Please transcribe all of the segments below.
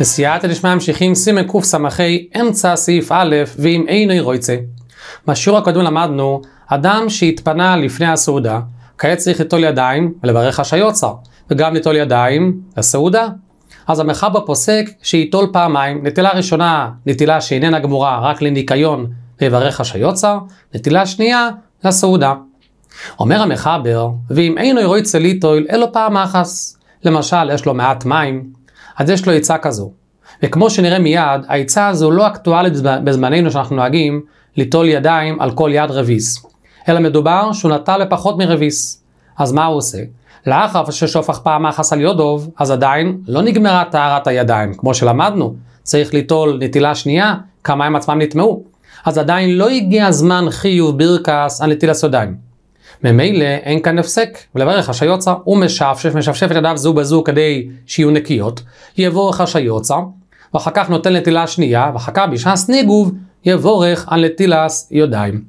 בסייעתא דשמיא ממשיכים סימן קס"ה אמצע סעיף א' ואם אינו ירויצה. בשיעור הקודם למדנו, אדם שהתפנה לפני הסעודה, כעת צריך ליטול ידיים ולברך השיוצר, וגם ליטול ידיים לסעודה. אז המחבר פוסק שייטול פעמיים, נטילה ראשונה, נטילה שאיננה גמורה רק לניקיון ויברך השיוצר, נטילה שנייה לסעודה. אומר המחבר, ואם אינו ירוי צליטויל, אלו פעם אחס. למשל, יש לו מעט מים, אז יש לו עצה כזו. וכמו שנראה מיד, העצה הזו לא אקטואלית בזמננו שאנחנו נוהגים ליטול ידיים על כל יד רביס, אלא מדובר שהוא נטל לפחות מרביס. אז מה הוא עושה? לאחר ששופך פעם אחת על יודוב, אז עדיין לא נגמרה טהרת הידיים, כמו שלמדנו, צריך ליטול נטילה שנייה, כמה הם עצמם נטמעו. אז עדיין לא הגיע זמן חיוב ברכס על נטילת ידיים. ממילא אין כאן הפסק, ולברך השיוצא, הוא משפשף, משפשף את ידיו זו בזו כדי שיהיו נקיות, יבורך השיוצא, ואחר כך נותן נטילה שנייה, ואחר כך בשעס ניגוב, יבורך על נטילס ידיים.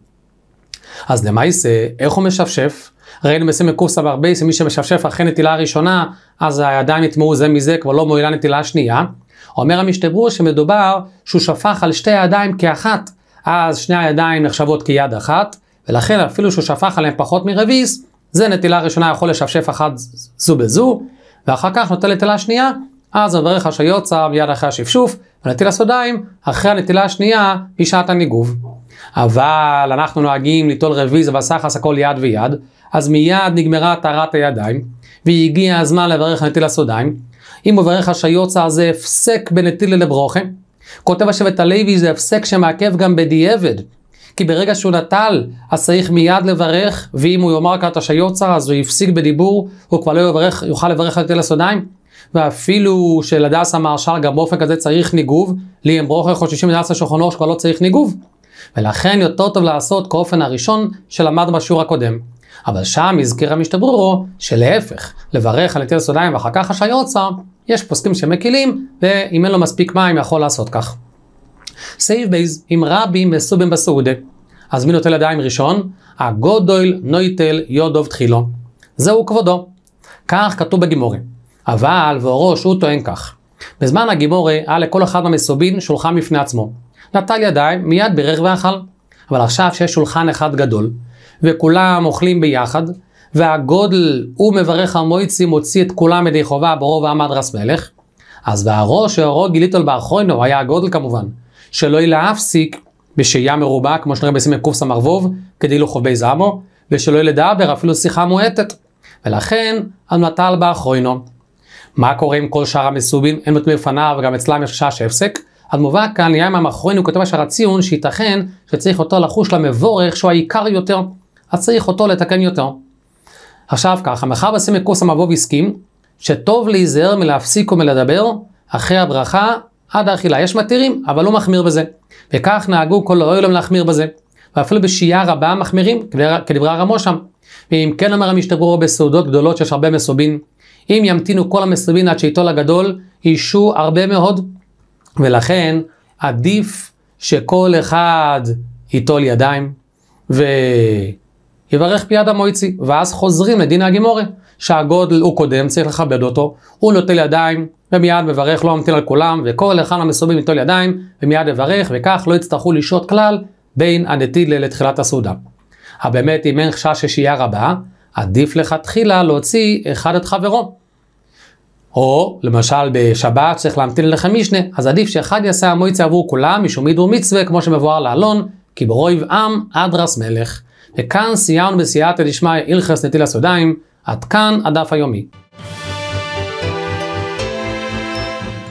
אז למעשה, איך הוא משפשף? ראינו בסימי קורסה ברבייס, מי שמשפשף אחרי נטילה ראשונה, אז הידיים יטמעו זה מזה, כבר לא מועילה נטילה שנייה. אומר המשתברור שמדובר שהוא שפך על שתי הידיים כאחת, אז שני הידיים נחשבות כיד אחת, ולכן אפילו שהוא שפך עליהם פחות מרביס, זה נטילה ראשונה יכול לשפשף אחת זו בזו, ואחר כך נוטל נטילה שנייה, אז מברך אשר יוצא מיד אחרי השפשוף, ונטיל הסודיים אחרי הנטילה השנייה בשעת הניגוב. אבל אנחנו נוהגים ליטול רביז וסחס הכל יד ויד, אז מיד נגמרה טהרת הידיים, והגיע הזמן לברך נטיל הסודיים. אם מברך אשר יוצא זה הפסק בנטיל לברוכה. כותב השבט הלוי זה הפסק שמעכב גם בדיעבד, כי ברגע שהוא נטל, אז צריך מיד לברך, ואם הוא יאמר כת השיוצר, אז הוא יפסיק בדיבור, הוא כבר לא יברך, יוכל לברך רק תלס עיניים. ואפילו שלדס המהרש"ל גם באופן כזה צריך ניגוב, לי הם ברוכר חוששים לדס השולחנו שכבר לא צריך ניגוב. ולכן יותר טוב לעשות כאופן הראשון שלמד בשיעור הקודם. אבל שם הזכיר המשתברורו שלהפך, לברך על נטילת סודיים ואחר כך השי יש פוסקים שמקילים, ואם אין לו מספיק מים יכול לעשות כך. סייב בייז עם רבי מסובן בסעודה. אז מי נוטל ידיים ראשון? הגודויל נויטל יודוב תחילו. זהו כבודו. כך כתוב בגימורי. אבל והראש הוא טוען כך. בזמן הגימורי היה לכל אחד מהמסובין שולחן בפני עצמו. נטל ידיים, מיד בירך ואכל. אבל עכשיו שיש שולחן אחד גדול, וכולם אוכלים ביחד, והגודל הוא מברך המויצי מוציא את כולם ידי חובה ברוב העמד רס מלך. אז והראש שהרוג גיליתו באחרינו היה הגודל כמובן, שלא יהיה להפסיק בשהייה מרובה, כמו שנראה בסימן קס"ו, כדי לא חובי זעמו, ושלא יהיה לדבר אפילו שיחה מועטת. ולכן המלטל באחרינו. מה קורה עם כל שאר המסובים? אין מותמים בפניו, וגם אצלם יש חשש הפסק. אז מובא כאן, נהיה עם ים הוא כותב השער הציון, שייתכן שצריך אותו לחוש למבורך שהוא העיקר יותר, אז צריך אותו לתקן יותר. עכשיו ככה, מאחר בסימן קס"ו הסכים, שטוב להיזהר מלהפסיק ומלדבר אחרי הברכה עד האכילה. יש מתירים, אבל הוא לא מחמיר בזה. וכך נהגו כל הרוילום להחמיר בזה. ואפילו בשהייה רבה מחמירים, כדברי הרמו שם. ואם כן אומר הם בסעודות גדולות שיש הרבה מסובין. אם ימתינו כל המסובין עד שעיתול הגדול, יישו הרבה מאוד. ולכן עדיף שכל אחד ייטול ידיים ויברך פיד המויצי, ואז חוזרים לדין הגימורי, שהגודל הוא קודם, צריך לכבד אותו, הוא נוטל ידיים, ומיד מברך לא ממתין על כולם, וכל אחד המסובים ליטול ידיים, ומיד מברך, וכך לא יצטרכו לשהות כלל בין הנטילה לתחילת הסעודה. הבאמת אם אין חשש ששהייה רבה, עדיף לכתחילה להוציא אחד את חברו. או למשל בשבת צריך להמתין לחם משנה, אז עדיף שאחד יעשה המויצה עבור כולם משום מידור מצווה, כמו שמבואר לאלון, כי ברויב עם אדרס מלך. וכאן סייענו בסייעתא דשמיא הלכס נטיל הסודיים, עד כאן הדף היומי.